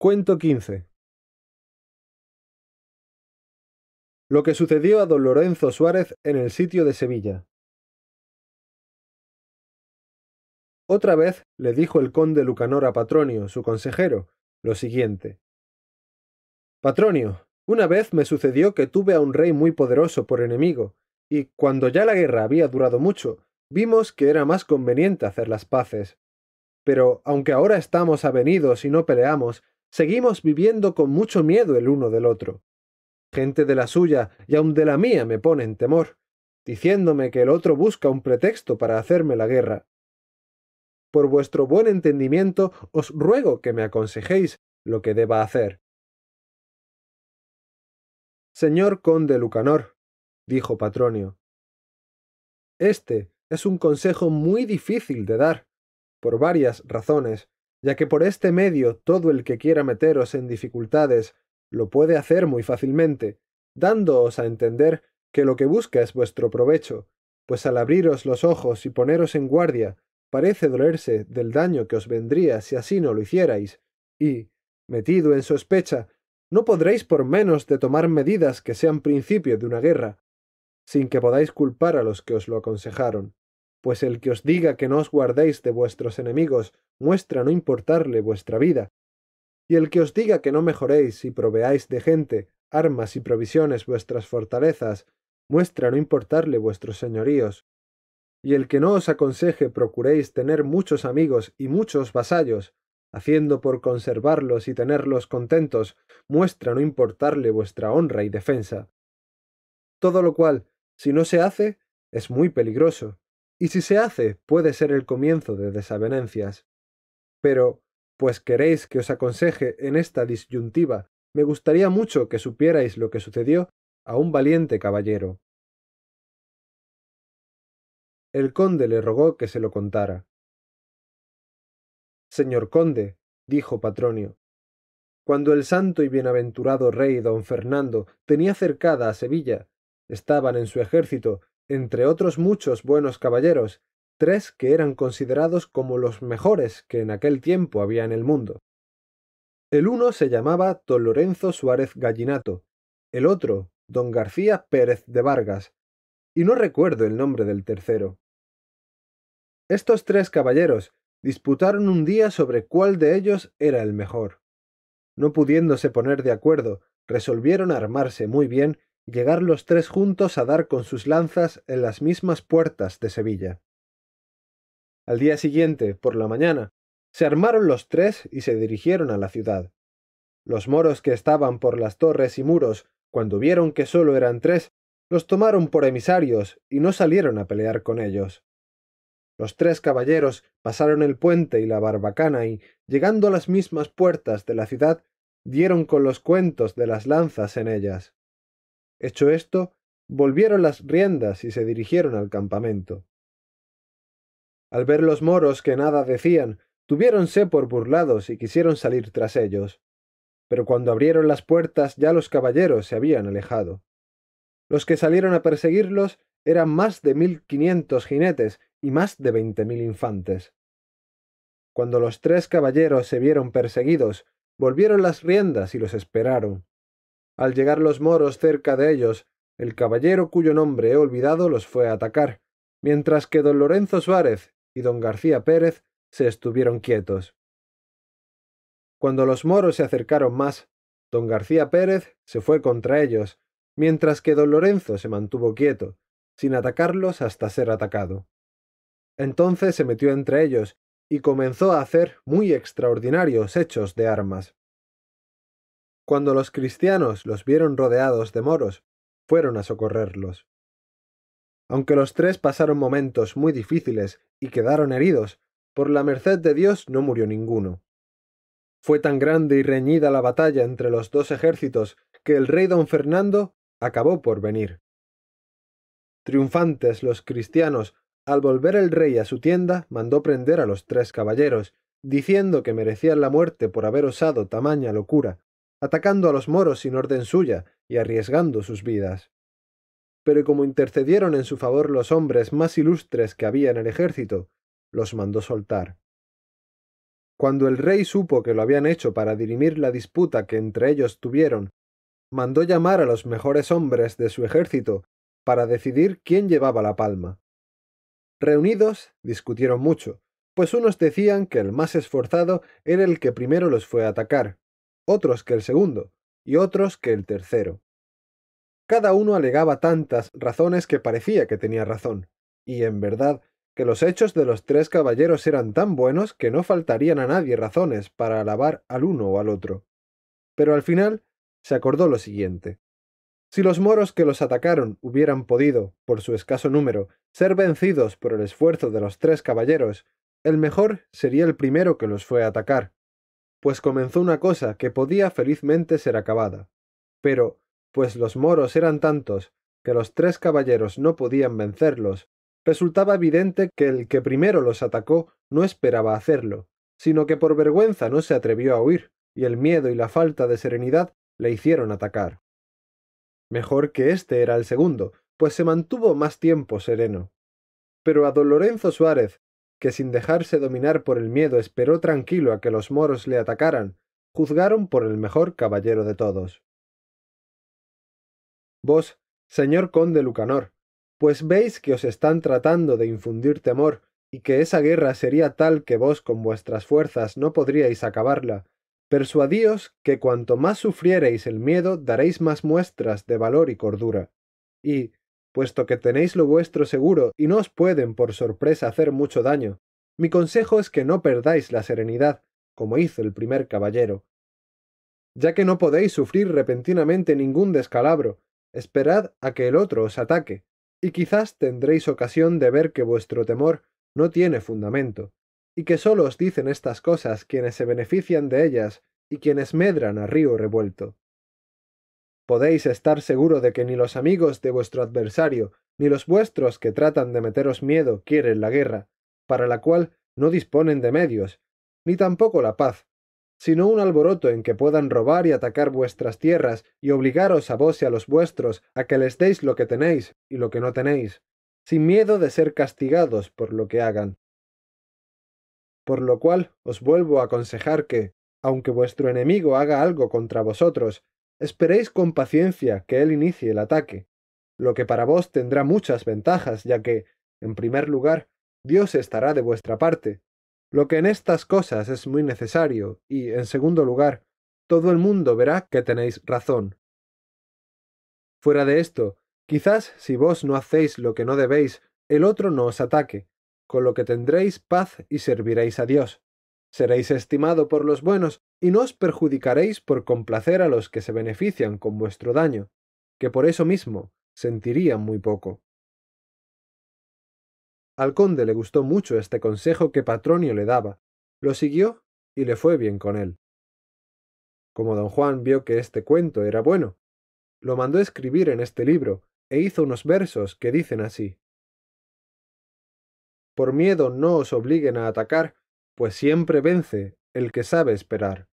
Cuento 15. Lo que sucedió a don Lorenzo Suárez en el sitio de Sevilla. Otra vez le dijo el conde Lucanor a Patronio, su consejero, lo siguiente. Patronio, una vez me sucedió que tuve a un rey muy poderoso por enemigo, y cuando ya la guerra había durado mucho, vimos que era más conveniente hacer las paces. Pero aunque ahora estamos avenidos y no peleamos, Seguimos viviendo con mucho miedo el uno del otro. Gente de la suya y aun de la mía me pone en temor, diciéndome que el otro busca un pretexto para hacerme la guerra. Por vuestro buen entendimiento os ruego que me aconsejéis lo que deba hacer. Señor conde Lucanor, dijo Patronio, este es un consejo muy difícil de dar, por varias razones, ya que por este medio todo el que quiera meteros en dificultades lo puede hacer muy fácilmente, dándoos a entender que lo que busca es vuestro provecho, pues al abriros los ojos y poneros en guardia, parece dolerse del daño que os vendría si así no lo hicierais, y, metido en sospecha, no podréis por menos de tomar medidas que sean principio de una guerra, sin que podáis culpar a los que os lo aconsejaron pues el que os diga que no os guardéis de vuestros enemigos muestra no importarle vuestra vida, y el que os diga que no mejoréis y proveáis de gente, armas y provisiones vuestras fortalezas, muestra no importarle vuestros señoríos, y el que no os aconseje procuréis tener muchos amigos y muchos vasallos, haciendo por conservarlos y tenerlos contentos, muestra no importarle vuestra honra y defensa. Todo lo cual, si no se hace, es muy peligroso, y si se hace puede ser el comienzo de desavenencias. Pero, pues queréis que os aconseje en esta disyuntiva, me gustaría mucho que supierais lo que sucedió a un valiente caballero. El conde le rogó que se lo contara. Señor conde, dijo Patronio, cuando el santo y bienaventurado rey don Fernando tenía cercada a Sevilla, estaban en su ejército entre otros muchos buenos caballeros, tres que eran considerados como los mejores que en aquel tiempo había en el mundo. El uno se llamaba don Lorenzo Suárez Gallinato, el otro don García Pérez de Vargas, y no recuerdo el nombre del tercero. Estos tres caballeros disputaron un día sobre cuál de ellos era el mejor. No pudiéndose poner de acuerdo, resolvieron armarse muy bien llegar los tres juntos a dar con sus lanzas en las mismas puertas de Sevilla. Al día siguiente, por la mañana, se armaron los tres y se dirigieron a la ciudad. Los moros que estaban por las torres y muros, cuando vieron que sólo eran tres, los tomaron por emisarios y no salieron a pelear con ellos. Los tres caballeros pasaron el puente y la barbacana y, llegando a las mismas puertas de la ciudad, dieron con los cuentos de las lanzas en ellas. Hecho esto, volvieron las riendas y se dirigieron al campamento. Al ver los moros que nada decían, tuviéronse por burlados y quisieron salir tras ellos. Pero cuando abrieron las puertas ya los caballeros se habían alejado. Los que salieron a perseguirlos eran más de mil quinientos jinetes y más de veinte mil infantes. Cuando los tres caballeros se vieron perseguidos, volvieron las riendas y los esperaron. Al llegar los moros cerca de ellos, el caballero cuyo nombre he olvidado los fue a atacar, mientras que don Lorenzo Suárez y don García Pérez se estuvieron quietos. Cuando los moros se acercaron más, don García Pérez se fue contra ellos, mientras que don Lorenzo se mantuvo quieto, sin atacarlos hasta ser atacado. Entonces se metió entre ellos y comenzó a hacer muy extraordinarios hechos de armas. Cuando los cristianos los vieron rodeados de moros, fueron a socorrerlos. Aunque los tres pasaron momentos muy difíciles y quedaron heridos, por la merced de Dios no murió ninguno. Fue tan grande y reñida la batalla entre los dos ejércitos que el rey don Fernando acabó por venir. Triunfantes los cristianos, al volver el rey a su tienda, mandó prender a los tres caballeros, diciendo que merecían la muerte por haber osado tamaña locura, atacando a los moros sin orden suya y arriesgando sus vidas. Pero como intercedieron en su favor los hombres más ilustres que había en el ejército, los mandó soltar. Cuando el rey supo que lo habían hecho para dirimir la disputa que entre ellos tuvieron, mandó llamar a los mejores hombres de su ejército para decidir quién llevaba la palma. Reunidos, discutieron mucho, pues unos decían que el más esforzado era el que primero los fue a atacar, otros que el segundo, y otros que el tercero. Cada uno alegaba tantas razones que parecía que tenía razón, y en verdad que los hechos de los tres caballeros eran tan buenos que no faltarían a nadie razones para alabar al uno o al otro. Pero al final se acordó lo siguiente. Si los moros que los atacaron hubieran podido, por su escaso número, ser vencidos por el esfuerzo de los tres caballeros, el mejor sería el primero que los fue a atacar, pues comenzó una cosa que podía felizmente ser acabada. Pero, pues los moros eran tantos que los tres caballeros no podían vencerlos, resultaba evidente que el que primero los atacó no esperaba hacerlo, sino que por vergüenza no se atrevió a huir, y el miedo y la falta de serenidad le hicieron atacar. Mejor que este era el segundo, pues se mantuvo más tiempo sereno. Pero a don Lorenzo Suárez que sin dejarse dominar por el miedo esperó tranquilo a que los moros le atacaran, juzgaron por el mejor caballero de todos. Vos, señor conde Lucanor, pues veis que os están tratando de infundir temor, y que esa guerra sería tal que vos con vuestras fuerzas no podríais acabarla, persuadíos que cuanto más sufriereis el miedo daréis más muestras de valor y cordura. Y, puesto que tenéis lo vuestro seguro y no os pueden por sorpresa hacer mucho daño. Mi consejo es que no perdáis la serenidad, como hizo el primer caballero. Ya que no podéis sufrir repentinamente ningún descalabro, esperad a que el otro os ataque, y quizás tendréis ocasión de ver que vuestro temor no tiene fundamento, y que sólo os dicen estas cosas quienes se benefician de ellas y quienes medran a río revuelto podéis estar seguro de que ni los amigos de vuestro adversario, ni los vuestros que tratan de meteros miedo quieren la guerra, para la cual no disponen de medios, ni tampoco la paz, sino un alboroto en que puedan robar y atacar vuestras tierras y obligaros a vos y a los vuestros a que les deis lo que tenéis y lo que no tenéis, sin miedo de ser castigados por lo que hagan. Por lo cual os vuelvo a aconsejar que, aunque vuestro enemigo haga algo contra vosotros, Esperéis con paciencia que él inicie el ataque, lo que para vos tendrá muchas ventajas, ya que, en primer lugar, Dios estará de vuestra parte, lo que en estas cosas es muy necesario, y, en segundo lugar, todo el mundo verá que tenéis razón. Fuera de esto, quizás si vos no hacéis lo que no debéis, el otro no os ataque, con lo que tendréis paz y serviréis a Dios. Seréis estimado por los buenos y no os perjudicaréis por complacer a los que se benefician con vuestro daño, que por eso mismo sentirían muy poco. Al conde le gustó mucho este consejo que Patronio le daba, lo siguió y le fue bien con él. Como don Juan vio que este cuento era bueno, lo mandó escribir en este libro e hizo unos versos que dicen así. Por miedo no os obliguen a atacar, pues siempre vence el que sabe esperar.